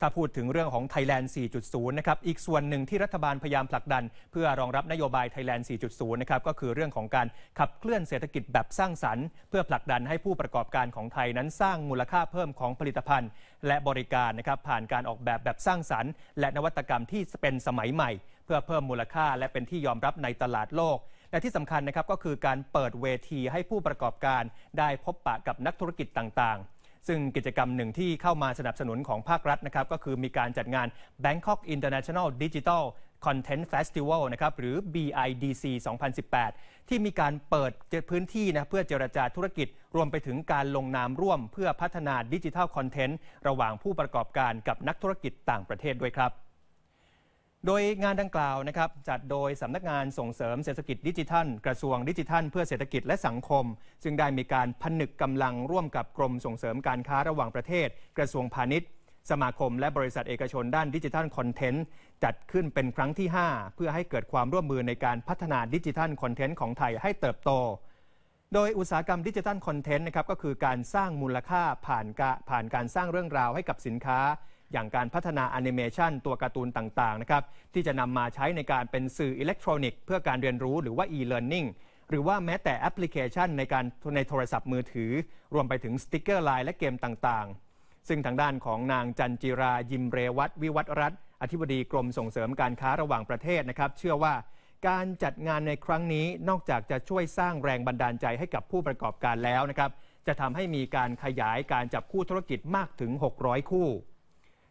ถ้าพูดถึงเรื่องของไทยแลนด์4.0 นะครับ อีกส่วนหนึ่งที่รัฐบาลพยายามผลักดัน เพื่อรองรับนโยบายไทยแลนด์4.0 นะครับ ก็คือเรื่องของการขับเคลื่อนเศรษฐกิจแบบสร้างสรรค์ เพื่อผลักดันให้ผู้ประกอบการของไทยนั้นสร้างมูลค่าเพิ่มของผลิตภัณฑ์ และบริการนะครับผ่านการออกแบบแบบสร้างสรรค์ และนวัตกรรมที่เป็นสมัยใหม่ เพื่อเพิ่มมูลค่าและเป็นที่ยอมรับในตลาดโลก และที่สำคัญนะครับก็คือการเปิดเวทีให้ผู้ประกอบการได้พบปะกับนักธุรกิจต่างๆซึ่งกิจกรรมหนึ่งที่เข้ามาสนับสนุนของภาครัฐนะครับก็คือมีการจัดงาน Bangkok International Digital Content Festival นะครับหรือ BIDC 2018 ที่มีการเปิดพื้นที่นะเพื่อเจรจาธุรกิจ รวมไปถึงการลงนามร่วมเพื่อพัฒนาดิจิทัลคอนเทนต์ระหว่างผู้ประกอบการกับนักธุรกิจต่างประเทศด้วยครับโดยงานดังกล่าวนะครับจัดโดยสำนักงานส่งเสริมเศรษฐกิจดิจิทัล กระทรวงดิจิทัลเพื่อเศรษฐกิจและสังคม ซึ่งได้มีการผนึกกำลังร่วมกับกรมส่งเสริมการค้าระหว่างประเทศ กระทรวงพาณิชย์ สมาคมและบริษัทเอกชนด้านดิจิทัลคอนเทนต์จัดขึ้นเป็นครั้งที่ 5 เพื่อให้เกิดความร่วมมือในการพัฒนาดิจิทัลคอนเทนต์ของไทยให้เติบโต โดยอุตสาหกรรมดิจิทัลคอนเทนต์นะครับก็คือการสร้างมูลค่าผ่านกผ่านการสร้างเรื่องราวให้กับสินค้าอย่างการพัฒนาแอนิเมชันตัวการ์ตูนต่างๆนะครับที่จะนำมาใช้ในการเป็นสื่ออิเล็กทรอนิกส์เพื่อการเรียนรู้หรือว่า e-learning หรือว่าแม้แต่แอปพลิเคชัน ในการในโทรศัพท์มือถือ รวมไปถึงสติกเกอร์ไลน์และเกมต่างๆ ซึ่งทางด้านของนางจันจิรายิมเรวัตวิวัตรัตอธิบดีกรมส่งเสริมการค้าระหว่างประเทศนะครับเชื่อว่าการจัดงานในครั้งนี้นอกจากจะช่วยสร้างแรงบันดาลใจให้กับผู้ประกอบการแล้วนะครับจะทำให้มีการขยายการจับคู่ธุรกิจมากถึง 600 คู่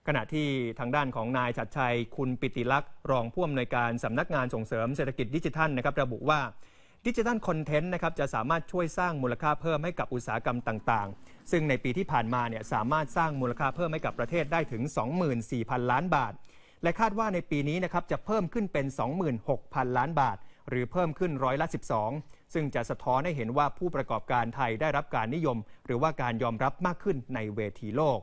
ขณะที่ทางด้านของนาย ชัดชัย คุณปิติลักษ์ รองผู้อำนวยการสำนักงานส่งเสริมเศรษฐกิจดิจิทัลนะครับระบุว่าดิจิทัลคอนเทนต์นะครับจะสามารถช่วยสร้างมูลค่าเพิ่มให้กับอุตสาหกรรมต่าง ๆ ซึ่งในปีที่ผ่านมาเนี่ยสามารถสร้างมูลค่าเพิ่มให้กับประเทศได้ถึง 24,000 ล้านบาท และคาดว่าในปีนี้นะครับจะเพิ่มขึ้นเป็น 26,000 ล้านบาท หรือเพิ่มขึ้นร้อยละ12 ซึ่งจะสะท้อนให้เห็นว่าผู้ประกอบการไทยได้รับการนิยม หรือว่าการยอมรับมากขึ้นในเวทีโลก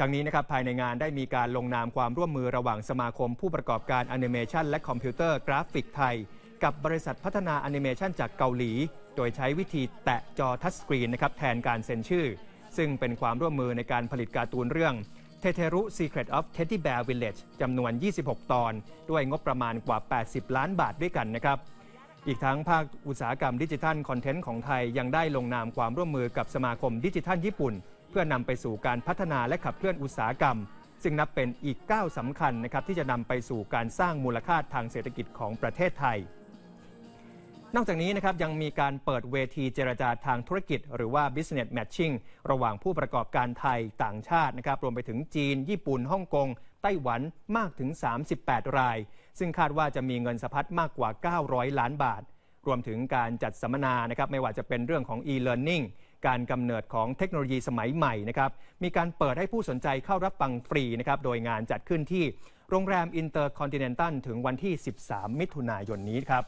ทั้งนี้นะครับภายในงานได้มีการลงนามความร่วมมือระหว่างสมาคมผู้ประกอบการแอนิเมชันและคอมพิวเตอร์กราฟิกไทย กับบริษัทพัฒนาแอนิเมชันจากเกาหลี โดยใช้วิธีแตะจอทัชสกรีนนะครับแทนการเซ็นชื่อ ซึ่งเป็นความร่วมมือในการผลิตการ์ตูนเรื่องเทเทรุ Secret of Teddy Bear Village จำนวน 26 ตอนด้วยงบประมาณกว่า 80 ล้านบาทด้วยกันนะครับอีกทั้งภาคอุตสาหกรรมดิจิทัลคอนเทนต์ของไทย ยังได้ลงนามความร่วมมือกับสมาคมดิจิทัลญี่ปุ่นเพื่อนำไปสู่การพัฒนาและขับเคลื่อนอุตสาหกรรม ซึ่งนับเป็นอีกก้าวสำคัญนะครับที่จะนำไปสู่การสร้างมูลค่าทางเศรษฐกิจของประเทศไทย นอกจากนี้นะครับยังมีการเปิดเวทีเจรจาทางธุรกิจหรือว่า business matching ระหว่างผู้ประกอบการไทยต่างชาตินะครับรวมไปถึงจีน ญี่ปุ่นฮ่องกง ไต้หวันมากถึง 38 ราย ซึ่งคาดว่าจะมีเงินสะพัดมากกว่า 900 ล้านบาท รวมถึงการจัดสัมมนานะครับไม่ว่าจะเป็นเรื่องของ e-learning การกำเนิดของเทคโนโลยีสมัยใหม่นะครับ มีการเปิดให้ผู้สนใจเข้ารับฟังฟรีนะครับ โดยงานจัดขึ้นที่โรงแรมอินเตอร์คอนติเนนตัลถึงวันที่ 13 มิถุนายนนี้ครับ